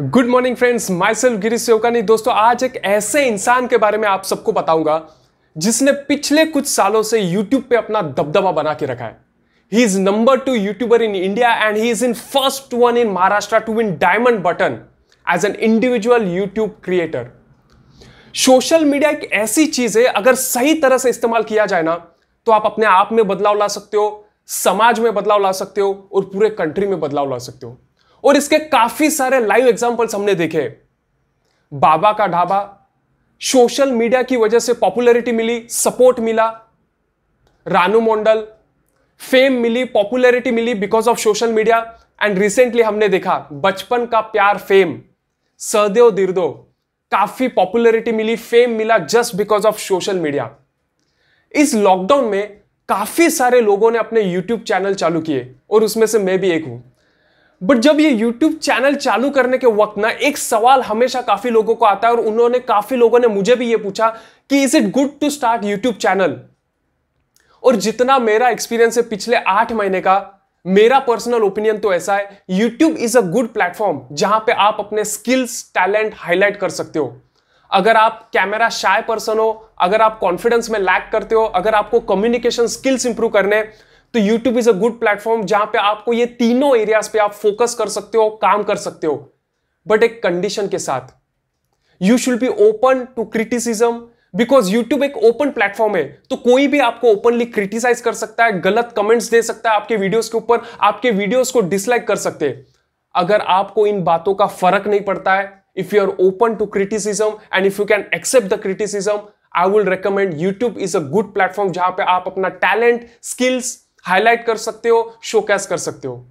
good morning friends my self Girish Sevkani दोस्तों आज एक ऐसे इंसान के बारे में आप सबको बताऊंगा जिसने पिछले कुछ सालों से यूट्यूब पे अपना दबदबा बना के रखा है he is number two youtuber in India and he is in first one in Maharashtra to win diamond button as an individual YouTube creator social media एक ऐसी चीज है अगर सही तरह से इस्तेमाल किया जाए ना तो आप अपने आप में बदलाव ला सकते हो समाज में बदलाव ला सकते हो और पूरे कंट्री में बदलाव ला सकते हो और इसके काफी सारे लाइव एग्जाम्पल्स हमने देखे बाबा का ढाबा सोशल मीडिया की वजह से पॉपुलैरिटी मिली सपोर्ट मिला रानू मंडल फेम मिली पॉपुलैरिटी मिली because of social media and recently हमने देखा बचपन का प्यार फेम सहदेव दिर्दो काफी पॉपुलैरिटी मिली फेम मिला just because of social media इस लॉकडाउन में काफी सारे लोगों ने अपने यूट्यूब चैनल चालू किए और उसमें से मैं भी एक हूं बट जब ये YouTube चैनल चालू करने के वक्त ना एक सवाल हमेशा काफी लोगों को आता है और उन्होंने काफी लोगों ने मुझे भी ये पूछा कि is it good to start YouTube channel और जितना मेरा एक्सपीरियंस है पिछले आठ महीने का मेरा पर्सनल ओपिनियन तो ऐसा है YouTube is a good platform जहां पे आप अपने स्किल्स टैलेंट हाईलाइट कर सकते हो अगर आप कैमरा शाय पर्सन हो अगर आप कॉन्फिडेंस में लैक करते हो अगर आपको कम्युनिकेशन स्किल्स इंप्रूव करने हैं तो YouTube is a good platform जहां पे आपको ये तीनों एरियाज पे आप फोकस कर सकते हो काम कर सकते हो बट एक कंडीशन के साथ you should be open to criticism because YouTube एक ओपन प्लेटफॉर्म है तो कोई भी आपको ओपनली क्रिटिसाइज कर सकता है गलत कमेंट्स दे सकता है आपके वीडियोस के ऊपर आपके वीडियोस को डिसलाइक कर सकते हैं अगर आपको इन बातों का फर्क नहीं पड़ता है if you are open to criticism and if you can accept the criticism I will recommend YouTube is a good platform जहां पे आप अपना टैलेंट स्किल्स हाईलाइट कर सकते हो शोकैस कर सकते हो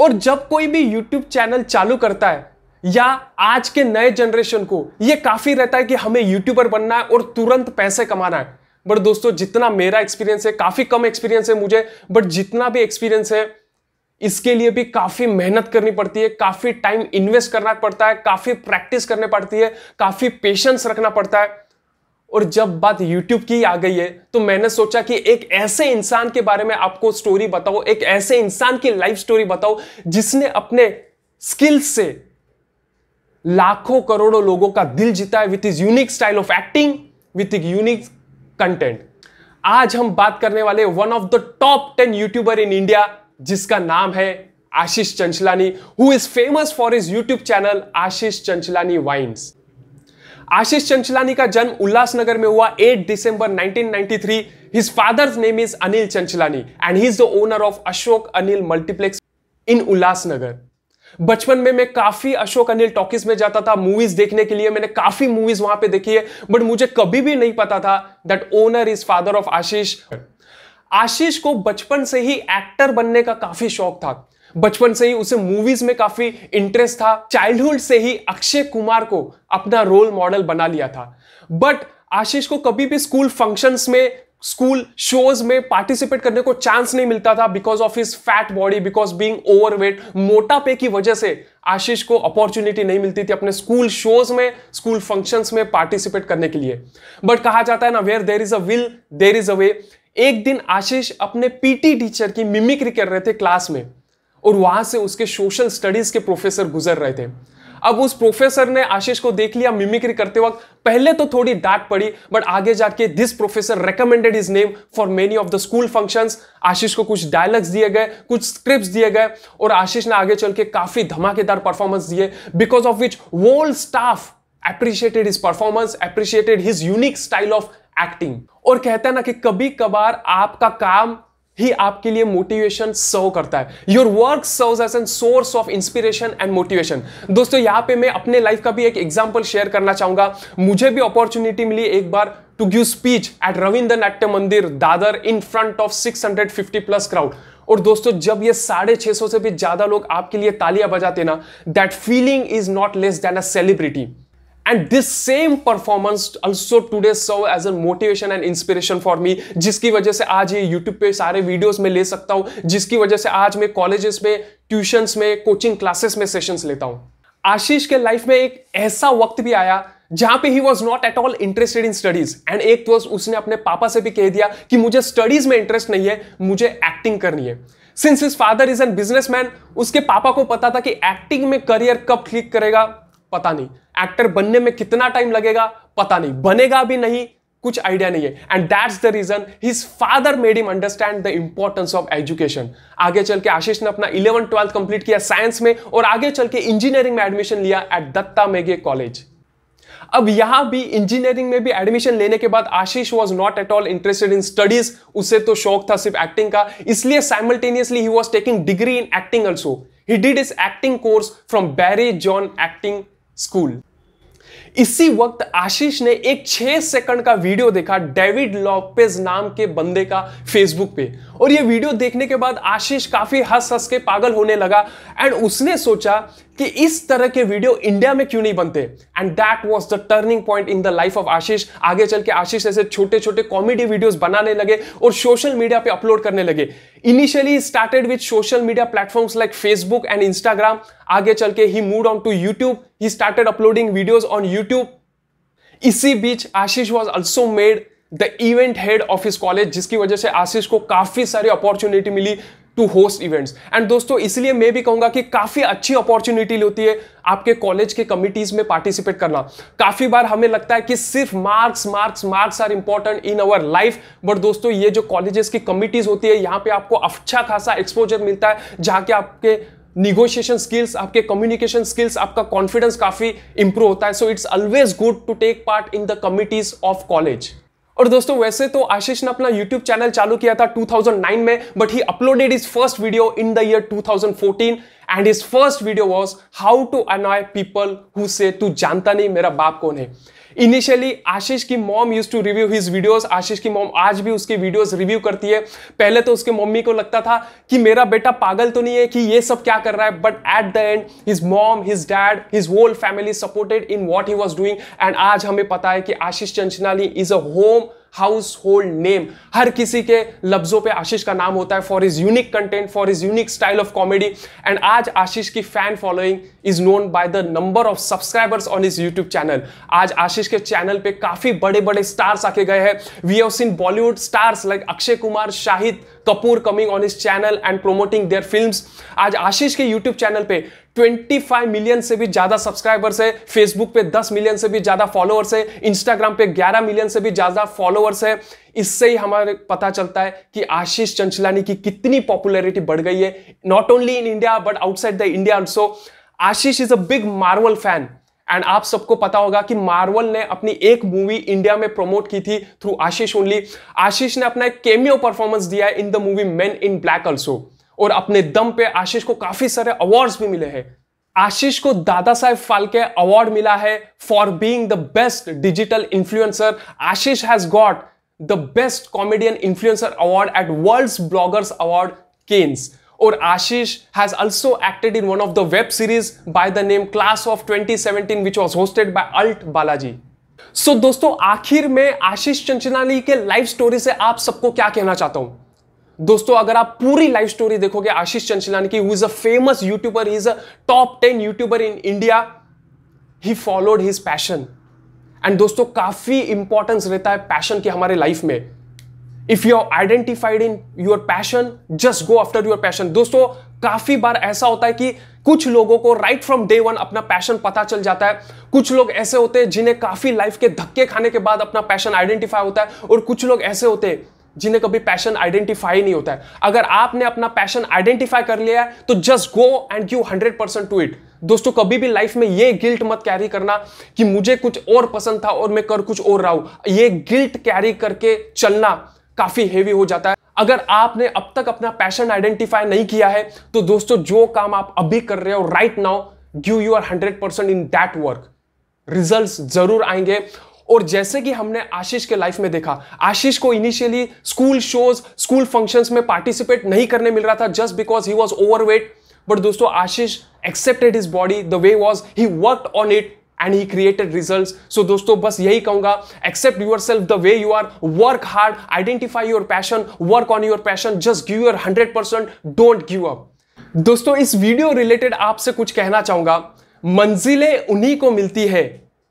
और जब कोई भी यूट्यूब चैनल चालू करता है या आज के नए जनरेशन को ये काफ़ी रहता है कि हमें यूट्यूबर बनना है और तुरंत पैसे कमाना है बट दोस्तों जितना मेरा एक्सपीरियंस है काफ़ी कम एक्सपीरियंस है मुझे बट जितना भी एक्सपीरियंस है इसके लिए भी काफ़ी मेहनत करनी पड़ती है काफ़ी टाइम इन्वेस्ट करना पड़ता है काफ़ी प्रैक्टिस करनी पड़ती है काफ़ी पेशेंस रखना पड़ता है और जब बात YouTube की आ गई है तो मैंने सोचा कि एक ऐसे इंसान के बारे में आपको स्टोरी बताओ एक ऐसे इंसान की लाइफ स्टोरी बताओ जिसने अपने स्किल से लाखों करोड़ों लोगों का दिल जीता है with his unique style of acting with unique content आज हम बात करने वाले one of the top ten youtuber in India जिसका नाम है Ashish Chanchlani who is famous for his YouTube channel Ashish Chanchlani vines Ashish Chanchlani का जन्म उल्लासनगर में हुआ 8 दिसंबर 1993 his father's name is Anil Chanchlani and he is the owner of Ashok Anil multiplex in Ulhasnagar बचपन में मैं काफी अशोक अनिल टॉकीज में जाता था मूवीज देखने के लिए मैंने काफी मूवीज वहां पे देखी है बट मुझे कभी भी नहीं पता था that owner is father of Ashish Ashish को बचपन से ही एक्टर बनने का काफी शौक था बचपन से ही उसे मूवीज में काफी इंटरेस्ट था चाइल्डहुड से ही अक्षय कुमार को अपना रोल मॉडल बना लिया था बट आशीष को कभी भी स्कूल फंक्शंस में स्कूल शोज में पार्टिसिपेट करने को चांस नहीं मिलता था because of his fat body because being overweight मोटापे की वजह से आशीष को अपॉर्चुनिटी नहीं मिलती थी अपने स्कूल शोज में स्कूल फंक्शंस में पार्टिसिपेट करने के लिए बट कहा जाता है ना where there is a will there is a way एक दिन आशीष अपने पीटी टीचर की मिमिक्री कर रहे थे क्लास में और वहां से उसके सोशल स्टडीज के प्रोफेसर गुजर रहे थे अब उस प्रोफेसर ने आशीष को देख लिया मिमिक्री करते वक्त पहले तो थोड़ी डांट पड़ी बट आगे जाके this professor recommended his name for many of the school functions Ashish को कुछ डायलॉग्स दिए गए कुछ स्क्रिप्ट दिए गए और आशीष ने आगे चल के काफी धमाकेदार परफॉर्मेंस दिए because of which whole staff appreciated his performance appreciated his unique style of acting और कहते हैं ना कि कभी कभार आपका काम ही आपके लिए मोटिवेशन सर्व करता है your work serve as an source of inspiration and motivation दोस्तों यहां पे मैं अपने लाइफ का भी एक एग्जाम्पल शेयर करना चाहूंगा मुझे भी अपॉर्चुनिटी मिली एक बार to give speech at Ravindra Natya Mandir Dadar in front of 650 plus crowd और दोस्तों जब ये साढ़े छह सौ से भी ज्यादा लोग आपके लिए तालियां बजाते ना that feeling is not less than a celebrity and this same performance also today serve as an motivation and inspiration for me जिसकी वजह से आज ये यूट्यूब पे सारे वीडियोस में ले सकता हूँ जिसकी वजह से आज मैं कॉलेजेस में ट्यूशन्स में कोचिंग क्लासेस में सेशंस लेता हूँ आशीष के लाइफ में एक ऐसा वक्त भी आया जहां पे he was not at all interested in studies and एक तो उसने अपने पापा से भी कह दिया कि मुझे स्टडीज में इंटरेस्ट नहीं है मुझे एक्टिंग करनी है since his father is an businessman उसके पापा को पता था कि एक्टिंग में करियर कब क्लिक करेगा पता नहीं एक्टर बनने में कितना टाइम लगेगा पता नहीं बनेगा भी नहीं कुछ आइडिया नहीं है and that's the reason his father made him understand the importance of education आगे चल के आशीष ने अपना इलेवन ट्वेल्थ कंप्लीट किया साइंस में और आगे चल के इंजीनियरिंग में एडमिशन लिया एट दत्ता मेघे कॉलेज अब यहां भी इंजीनियरिंग में भी एडमिशन लेने के बाद Ashish was not at all interested in studies उसे तो शौक था सिर्फ एक्टिंग का इसलिए simultaneously he was taking degree in acting also he did his acting course from Barry John acting school इसी वक्त आशीष ने एक छह सेकंड का वीडियो देखा डेविड लॉपेज नाम के बंदे का फेसबुक पे और ये वीडियो देखने के बाद आशीष काफी हंस हंस के पागल होने लगा एंड उसने सोचा कि इस तरह के वीडियो इंडिया में क्यों नहीं बनते and that was the turning point in the life of Ashish आगे चल के आशीष ऐसे छोटे छोटे कॉमेडी वीडियोस बनाने लगे और सोशल मीडिया पे अपलोड करने लगे initially started with social media platforms like Facebook and Instagram आगे चल के he moved on to YouTube he started uploading videos on YouTube इसी बीच Ashish was also made the event head of his college जिसकी वजह से आशीष को काफी सारी अपॉर्चुनिटी मिली टू होस्ट इवेंट्स एंड दोस्तों इसलिए मैं भी कहूंगा कि काफी अच्छी अपॉर्चुनिटी होती है आपके कॉलेज के कमिटीज में पार्टिसिपेट करना काफी बार हमें लगता है कि सिर्फ marks marks marks are important in our life but दोस्तों ये जो कॉलेजेस की कमिटीज होती है यहाँ पे आपको अच्छा खासा एक्सपोजर मिलता है जहाँ के आपके निगोशिएशन स्किल्स आपके कम्युनिकेशन स्किल्स आपका कॉन्फिडेंस काफी इंप्रूव होता है so it's always good to take part in the committees of college और दोस्तों वैसे तो आशीष ने अपना YouTube चैनल चालू किया था 2009 में but he uploaded his first video in the year 2014 and his first video was how to annoy people who say तू जानता नहीं मेरा बाप कौन है इनिशियली आशीष की mom use to review his videos Ashish की मॉम आज भी उसकी वीडियोस रिव्यू करती है पहले तो उसके मम्मी को लगता था कि मेरा बेटा पागल तो नहीं है कि ये सब क्या कर रहा है but at the end his mom his dad his whole family supported in what he was doing and आज हमें पता है कि Ashish Chanchlani is a home household name किसी के लफ्जों पे आशीष का नाम होता है for his unique content for his unique style of comedy and आज आशीष की fan following is known by the number of subscribers on is YouTube channel आज आशीष के चैनल पे काफी बड़े बड़े स्टार्स आके गए हैं we have seen Bollywood stars like Akshay Kumar Shahid Kapoor coming on his channel and promoting their film आज आशीष के यूट्यूब चैनल पे 25 मिलियन से भी ज्यादा सब्सक्राइबर्स है फेसबुक पे 10 मिलियन से भी ज्यादा फॉलोअर्स है इंस्टाग्राम पे 11 मिलियन से भी ज्यादा फॉलोअर्स है इससे ही हमारे पता चलता है कि आशीष चंचलानी की कितनी पॉपुलैरिटी बढ़ गई है not only in India but outside the India also Ashish is a big Marvel fan एंड आप सबको पता होगा कि मार्वल ने अपनी एक मूवी इंडिया में प्रमोट की थी थ्रू आशीष ओनली आशीष ने अपना एक केमियो परफॉर्मेंस दिया है in the movie Men in Black also और अपने दम पे आशीष को काफी सारे अवार्ड्स भी मिले हैं आशीष को दादा साहेब फाल्के अवार्ड मिला है for being the best digital influencer Ashish has got the best comedian influencer award at world's bloggers award Cannes और Ashish has also acted in one of the web series by the name class of 2017 which was hosted by ALT Balaji so दोस्तों आखिर में आशीष चंचनानी के life story से आप सबको क्या कहना चाहता हूं दोस्तों अगर आप पूरी लाइफ स्टोरी देखोगे आशीष चंचलानी की who is a famous youtuber is a top ten youtuber in India he followed his passion and दोस्तों काफी इंपॉर्टेंस रहता है पैशन की हमारे लाइफ में if you are identified in your passion just go after your passion दोस्तों काफी बार ऐसा होता है कि कुछ लोगों को राइट फ्रॉम डे वन अपना पैशन पता चल जाता है कुछ लोग ऐसे होते हैं जिन्हें काफी लाइफ के धक्के खाने के बाद अपना पैशन आइडेंटिफाई होता है और कुछ लोग ऐसे होते हैं जिन्हें कभी पैशन आइडेंटिफाई नहीं होता है अगर आपने अपना पैशन आइडेंटिफाई कर लिया है तो just go and give hundred percent to it दोस्तों कभी भी लाइफ में ये गिल्ट मत कैरी करना कि मुझे कुछ और पसंद था और मैं कर कुछ और रहा हूं ये गिल्ट कैरी करके चलना काफी हेवी हो जाता है अगर आपने अब तक अपना पैशन आइडेंटिफाई नहीं किया है तो दोस्तों जो काम आप अभी कर रहे हो right now give your hundred percent in that work result जरूर आएंगे और जैसे कि हमने आशीष के लाइफ में देखा आशीष को initially school shows school functions में पार्टिसिपेट नहीं करने मिल रहा था just because he was overweight but दोस्तों Ashish accepted his body the way was he work on it and he created result so दोस्तों बस यही कहूंगा accept yourself the way you are work hard identify your passion work on your passion just give your hundred percent don't give up दोस्तों इस video related आपसे कुछ कहना चाहूंगा मंजिलें उन्हीं को मिलती है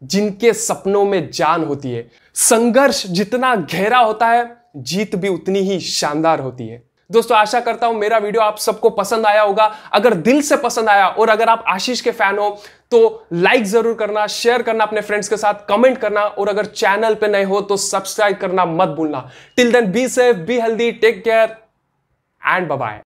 जिनके सपनों में जान होती है संघर्ष जितना गहरा होता है जीत भी उतनी ही शानदार होती है दोस्तों आशा करता हूं मेरा वीडियो आप सबको पसंद आया होगा अगर दिल से पसंद आया और अगर आप आशीष के फैन हो तो लाइक जरूर करना शेयर करना अपने फ्रेंड्स के साथ कमेंट करना और अगर चैनल पे नए हो तो सब्सक्राइब करना मत भूलना till then be safe be healthy take care and bye